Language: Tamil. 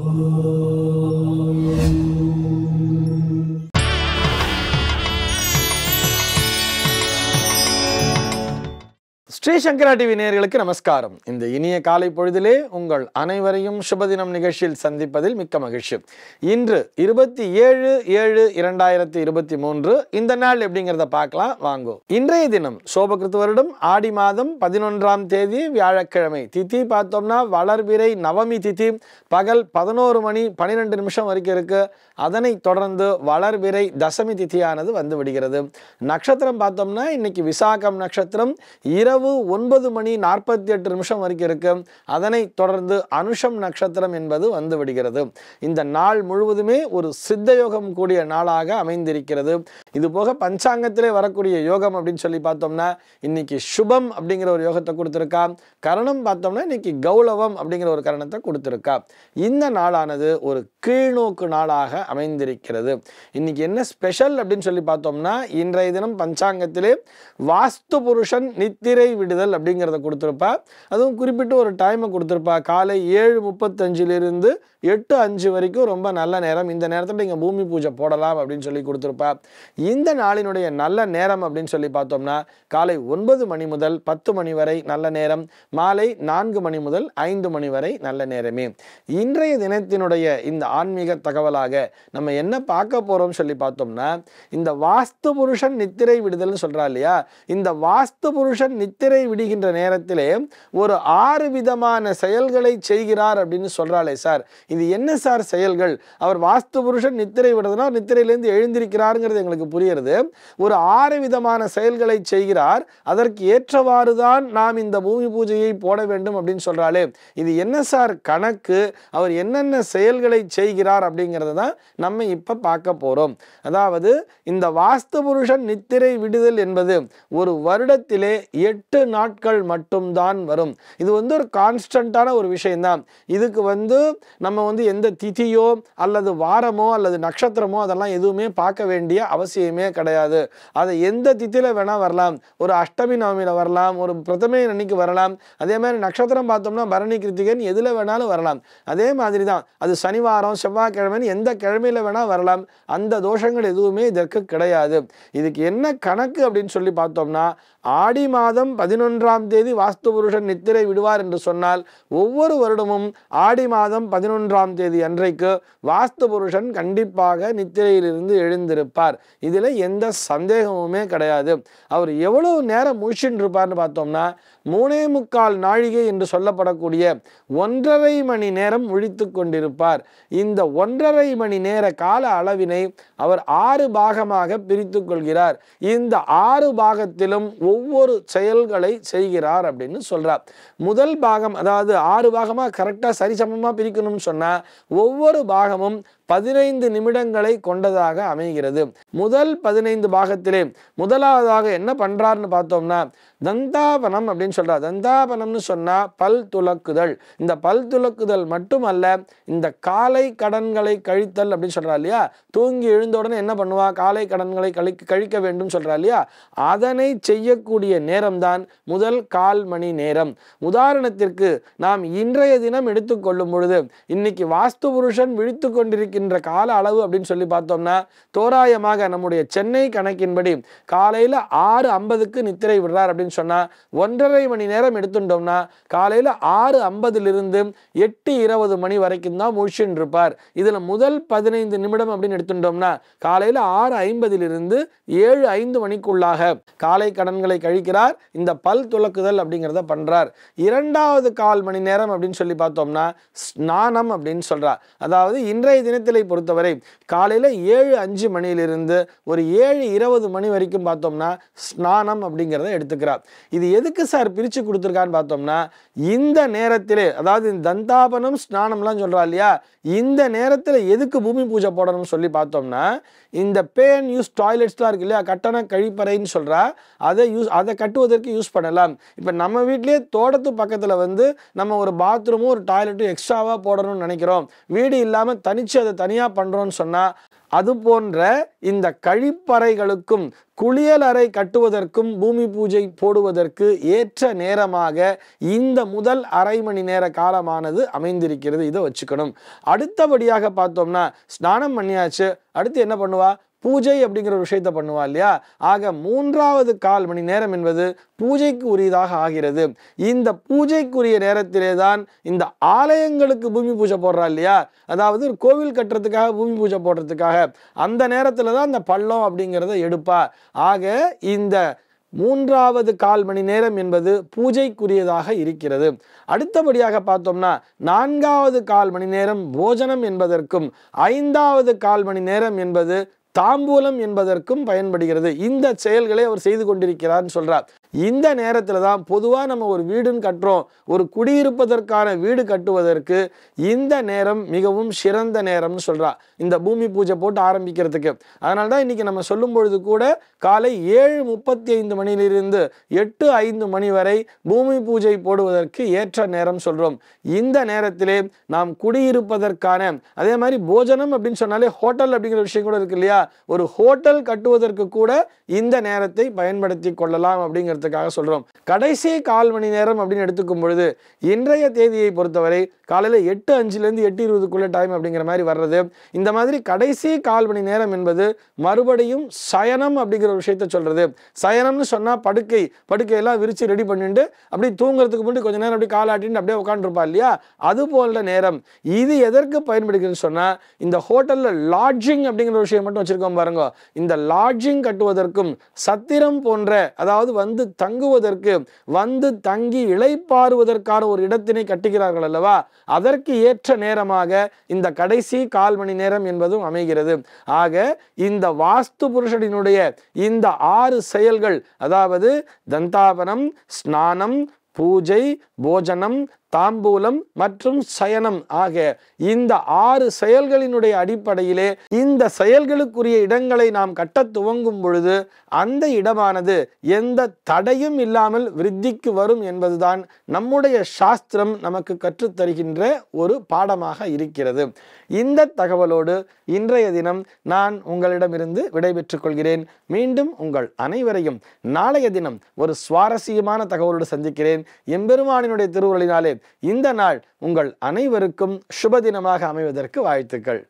Oh. ஸ்ரீ சங்கரா டிவி நேர்களுக்கு நமஸ்காரம் இந்த இனிய காலை பொழுதிலே உங்கள் அனைவரையும் சுபதினம் நிகழ்ச்சியில் சந்திப்பதில் மிக்க மகிழ்ச்சி இன்று இருபத்தி ஏழு ஏழு இரண்டாயிரத்தி இருபத்தி மூன்று இந்த நாள் எப்படிங்கிறத பார்க்கலாம் வாங்கும் இன்றைய தினம் சோபகிருத்து வருடம் ஆடி மாதம் பதினொன்றாம் தேதி வியாழக்கிழமை திதி பார்த்தோம்னா வளர்விரை நவமி திதி பகல் பதினோரு மணி பன்னிரெண்டு நிமிஷம் வரைக்கும் இருக்கு அதனை தொடர்ந்து வளர்விரை தசமி திதியானது வந்து விடுகிறது நட்சத்திரம் பார்த்தோம்னா இன்னைக்கு விசாகம் நட்சத்திரம் இரவு ஒன்பது மணி நாற்பத்தி எட்டு நிமிஷம் வரைக்கும் இருக்கு அதனை தொடர்ந்து அனுஷம் நட்சத்திரம் என்பது வந்து விடுகிறது இந்த நாள் முழுவதுமே ஒரு சித்தயோகம் கூடிய நாளாக அமைந்திருக்கிறது இது போக பஞ்சாங்கத்திலே வரக்கூடிய யோகம் அப்படின்னு சொல்லி பார்த்தோம்னா இன்னைக்கு சுபம் அப்படிங்கிற ஒரு யோகத்தை கொடுத்துருக்கா கரணம் பார்த்தோம்னா இன்னைக்கு கௌலவம் அப்படிங்கிற ஒரு கரணத்தை கொடுத்துருக்கா இந்த நாளானது ஒரு கீழ்நோக்கு நாளாக அமைந்திருக்கிறது இன்னைக்கு என்ன ஸ்பெஷல் அப்படின்னு சொல்லி பார்த்தோம்னா இன்றைய தினம் பஞ்சாங்கத்திலே வாஸ்து புருஷன் நித்திரை விடுதல் அப்படிங்கிறத கொடுத்துருப்பா அதுவும் குறிப்பிட்டு ஒரு டைமை கொடுத்துருப்பா காலை ஏழு முப்பத்தஞ்சிலிருந்து எட்டு அஞ்சு வரைக்கும் ரொம்ப நல்ல நேரம் இந்த நேரத்தில் நீங்கள் பூமி பூஜை போடலாம் அப்படின்னு சொல்லி கொடுத்துருப்பா இந்த நாளினுடைய நல்ல நேரம் அப்படின்னு சொல்லி பார்த்தோம்னா காலை ஒன்பது மணி முதல் பத்து மணி வரை நல்ல நேரம் மாலை நான்கு மணி முதல் ஐந்து மணி வரை நல்ல நேரமே இன்றைய தினத்தினுடைய இந்த ஆன்மீக தகவலாக நம்ம என்ன பார்க்க போகிறோம் சொல்லி பார்த்தோம்னா இந்த வாஸ்து புருஷன் நித்திரை விடுதல்னு சொல்கிறா இல்லையா இந்த வாஸ்து புருஷன் நித்திரை விடுகின்ற நேரத்திலே ஒரு ஆறு விதமான செயல்களை செய்கிறார் அப்படின்னு சொல்கிறாளே சார் இது என்ன சார் செயல்கள் அவர் வாஸ்து புருஷன் நித்திரை விடுறதுனா நித்திரையிலேருந்து எழுந்திருக்கிறாருங்கிறது எங்களுக்கு புரியறது ஒரு ஆறு விதமான செயல்களை செய்கிறார் அதற்கு ஏற்றவாறு தான் நாம் இந்த பூமி பூஜையை போட வேண்டும் அப்படின்னு சொல்றாளே இது என்ன சார் கணக்கு அவர் என்னென்ன செயல்களை செய்கிறார் அப்படிங்கிறது தான் நம்ம இப்ப பார்க்க போறோம் அதாவது இந்த வாஸ்து புருஷன் நித்திரை விடுதல் என்பது ஒரு வருடத்திலே எட்டு நாட்கள் மட்டும்தான் வரும் இது வந்து ஒரு கான்ஸ்டன்டான ஒரு விஷயம்தான் இதுக்கு வந்து நம்ம வந்து எந்த திதியோ அல்லது வாரமோ அல்லது நட்சத்திரமோ அதெல்லாம் எதுவுமே பார்க்க வேண்டிய அவசியம் அவசியமே கிடையாது அதை எந்த தித்தியில் வேணால் வரலாம் ஒரு அஷ்டமி நவமியில் வரலாம் ஒரு பிரதமை அன்னைக்கு வரலாம் அதே மாதிரி நட்சத்திரம் பார்த்தோம்னா பரணி கிருத்திகன் எதில் வேணாலும் வரலாம் அதே மாதிரி தான் அது சனிவாரம் செவ்வாய்க்கிழமைன்னு எந்த கிழமையில் வேணால் வரலாம் அந்த தோஷங்கள் எதுவுமே இதற்கு கிடையாது இதுக்கு என்ன கணக்கு அப்படின்னு சொல்லி பார்த்தோம்னா ஆடி மாதம் பதினொன்றாம் தேதி வாஸ்து புருஷன் நித்திரை விடுவார் என்று சொன்னால் ஒவ்வொரு வருடமும் ஆடி மாதம் பதினொன்றாம் தேதி அன்றைக்கு வாஸ்து புருஷன் கண்டிப்பாக நித்திரையிலிருந்து எழுந்திருப்பார் இதில் எந்த சந்தேகமுமே கிடையாது அவர் எவ்வளோ நேரம் முழிச்சுட்டு இருப்பார்னு பார்த்தோம்னா மூணே முக்கால் நாழிகை என்று சொல்லப்படக்கூடிய ஒன்றரை மணி நேரம் முழித்து கொண்டிருப்பார் இந்த ஒன்றரை மணி நேர கால அளவினை அவர் ஆறு பாகமாக பிரித்து கொள்கிறார் இந்த ஆறு பாகத்திலும் ஒவ்வொரு செயல்களை செய்கிறார் அப்படின்னு சொல்கிறார் முதல் பாகம் அதாவது ஆறு பாகமாக கரெக்டாக சரிசமமாக பிரிக்கணும்னு சொன்னால் ஒவ்வொரு பாகமும் பதினைந்து நிமிடங்களை கொண்டதாக அமைகிறது முதல் முதல் பதினைந்து பாகத்திலே முதலாவதாக என்ன பண்ணுறாருன்னு பார்த்தோம்னா தந்தாபனம் அப்படின்னு சொல்கிறா தந்தாபனம்னு சொன்னால் பல் துலக்குதல் இந்த பல் துலக்குதல் மட்டுமல்ல இந்த காலை கடன்களை கழித்தல் அப்படின்னு சொல்றா இல்லையா தூங்கி எழுந்த உடனே என்ன பண்ணுவா காலை கடன்களை கழி கழிக்க வேண்டும் சொல்றா இல்லையா அதனை செய்யக்கூடிய நேரம்தான் முதல் கால் மணி நேரம் உதாரணத்திற்கு நாம் இன்றைய தினம் எடுத்துக்கொள்ளும் பொழுது இன்னைக்கு வாஸ்து புருஷன் விழித்து கொண்டிருக்கின்ற கால அளவு அப்படின்னு சொல்லி பார்த்தோம்னா தோராயமாக நம்முடைய சென்னை கணக்கின்படி காலையில் ஆறு ஐம்பதுக்கு நித்திரை விடுறார் அப்படின்னு அப்படின்னு சொன்னால் ஒன்றரை மணி நேரம் எடுத்துட்டோம்னா காலையில் ஆறு ஐம்பதுலேருந்து எட்டு இருபது மணி வரைக்கும் தான் முழிச்சுன்னு இருப்பார் இதில் முதல் பதினைந்து நிமிடம் அப்படின்னு எடுத்துட்டோம்னா காலையில் ஆறு ஐம்பதிலிருந்து ஏழு ஐந்து மணிக்குள்ளாக காலை கடன்களை கழிக்கிறார் இந்த பல் துளக்குதல் அப்படிங்கிறத பண்ணுறார் இரண்டாவது கால் மணி நேரம் அப்படின்னு சொல்லி பார்த்தோம்னா ஸ்நானம் அப்படின்னு சொல்கிறார் அதாவது இன்றைய தினத்திலை பொறுத்தவரை காலையில் ஏழு அஞ்சு மணியிலிருந்து ஒரு ஏழு இருபது மணி வரைக்கும் பார்த்தோம்னா ஸ்நானம் அப்படிங்கிறத எடுத்துக்கிறார் இது எதுக்கு சார் பிரித்து கொடுத்துருக்கான்னு பார்த்தோம்னா இந்த நேரத்திலே அதாவது இந்த தந்தாபனம் ஸ்நானம்லாம் சொல்கிறா இல்லையா இந்த நேரத்தில் எதுக்கு பூமி பூஜை போடணும்னு சொல்லி பார்த்தோம்னா இந்த பே அண்ட் யூஸ் டாய்லெட்ஸ்லாம் இருக்கு இல்லையா கட்டண கழிப்பறைன்னு சொல்கிறா அதை யூஸ் அதை கட்டுவதற்கு யூஸ் பண்ணலாம் இப்போ நம்ம வீட்லேயே தோட்டத்து பக்கத்தில் வந்து நம்ம ஒரு பாத்ரூமும் ஒரு டாய்லெட்டும் எக்ஸ்ட்ராவாக போடணும்னு நினைக்கிறோம் வீடு இல்லாமல் தனித்து அதை தனியாக பண்ணுறோன்னு சொன்னால் அதுபோன்ற இந்த கழிப்பறைகளுக்கும் குளியல் அறை கட்டுவதற்கும் பூமி பூஜை போடுவதற்கு ஏற்ற நேரமாக இந்த முதல் அரை மணி நேர காலமானது அமைந்திருக்கிறது இதை வச்சுக்கணும் அடுத்தபடியாக பார்த்தோம்னா ஸ்நானம் பண்ணியாச்சு அடுத்து என்ன பண்ணுவா பூஜை அப்படிங்கிற ஒரு விஷயத்தை பண்ணுவா இல்லையா ஆக மூன்றாவது கால் மணி நேரம் என்பது பூஜைக்கு உரியதாக ஆகிறது இந்த பூஜைக்குரிய நேரத்திலே தான் இந்த ஆலயங்களுக்கு பூமி பூஜை போடுறா இல்லையா அதாவது ஒரு கோவில் கட்டுறதுக்காக பூமி பூஜை போடுறதுக்காக அந்த நேரத்தில் தான் இந்த பள்ளம் அப்படிங்கிறத எடுப்பா ஆக இந்த மூன்றாவது கால் மணி நேரம் என்பது பூஜைக்குரியதாக இருக்கிறது அடுத்தபடியாக பார்த்தோம்னா நான்காவது கால் மணி நேரம் போஜனம் என்பதற்கும் ஐந்தாவது கால் மணி நேரம் என்பது தாம்பூலம் என்பதற்கும் பயன்படுகிறது இந்த செயல்களை அவர் செய்து கொண்டிருக்கிறார்னு சொல்கிறார் இந்த நேரத்தில் தான் பொதுவாக நம்ம ஒரு வீடுன்னு கட்டுறோம் ஒரு குடியிருப்பதற்கான வீடு கட்டுவதற்கு இந்த நேரம் மிகவும் சிறந்த நேரம்னு சொல்கிறா இந்த பூமி பூஜை போட்டு ஆரம்பிக்கிறதுக்கு அதனால தான் இன்றைக்கி நம்ம சொல்லும் பொழுது கூட காலை ஏழு முப்பத்தி ஐந்து மணியிலிருந்து எட்டு ஐந்து மணி வரை பூமி பூஜை போடுவதற்கு ஏற்ற நேரம் சொல்கிறோம் இந்த நேரத்திலே நாம் குடியிருப்பதற்கான அதே மாதிரி போஜனம் அப்படின்னு சொன்னாலே ஹோட்டல் அப்படிங்கிற விஷயம் கூட இருக்கு இல்லையா ஒரு ஹோட்டல் கட்டுவதற்கு கூட இந்த நேரத்தை பயன்படுத்தி கொள்ளலாம் அப்படிங்கிறது விளக்கத்துக்காக சொல்கிறோம் கடைசி கால் மணி நேரம் அப்படின்னு எடுத்துக்கும் பொழுது இன்றைய தேதியை பொறுத்தவரை காலையில் எட்டு அஞ்சுலேருந்து எட்டு இருபதுக்குள்ளே டைம் அப்படிங்கிற மாதிரி வர்றது இந்த மாதிரி கடைசி கால் மணி நேரம் என்பது மறுபடியும் சயனம் அப்படிங்கிற ஒரு விஷயத்த சொல்கிறது சயனம்னு சொன்னால் படுக்கை படுக்கையெல்லாம் விரித்து ரெடி பண்ணிட்டு அப்படி தூங்குறதுக்கு முன்னாடி கொஞ்சம் நேரம் அப்படி காலாட்டின்னு அப்படியே உட்காந்துருப்பா இல்லையா அது போன்ற நேரம் இது எதற்கு பயன்படுகிறதுன்னு சொன்னால் இந்த ஹோட்டலில் லாட்ஜிங் அப்படிங்கிற விஷயம் மட்டும் வச்சுருக்கோம் பாருங்க இந்த லாட்ஜிங் கட்டுவதற்கும் சத்திரம் போன்ற அதாவது வந்து தங்குவதற்கு வந்து தங்கி இழைப்பாறுவதற்கான ஒரு இடத்தினை கட்டுகிறார்கள் அல்லவா அதற்கு ஏற்ற நேரமாக இந்த கடைசி கால் மணி நேரம் என்பதும் அமைகிறது ஆக இந்த வாஸ்து புருஷனினுடைய இந்த ஆறு செயல்கள் அதாவது தந்தாபனம் ஸ்நானம் பூஜை போஜனம் தாம்பூலம் மற்றும் சயனம் ஆக இந்த ஆறு செயல்களினுடைய அடிப்படையிலே இந்த செயல்களுக்குரிய இடங்களை நாம் கட்ட துவங்கும் பொழுது அந்த இடமானது எந்த தடையும் இல்லாமல் விருத்திக்கு வரும் என்பதுதான் நம்முடைய சாஸ்திரம் நமக்கு கற்றுத்தருகின்ற ஒரு பாடமாக இருக்கிறது இந்த தகவலோடு இன்றைய தினம் நான் உங்களிடமிருந்து விடைபெற்றுக் கொள்கிறேன் மீண்டும் உங்கள் அனைவரையும் நாளைய தினம் ஒரு சுவாரஸ்யமான தகவலோடு சந்திக்கிறேன் எம்பெருமானினுடைய திருவுகளினாலே இந்த நாள் உங்கள் அனைவருக்கும் சுபதினமாக அமைவதற்கு வாழ்த்துக்கள்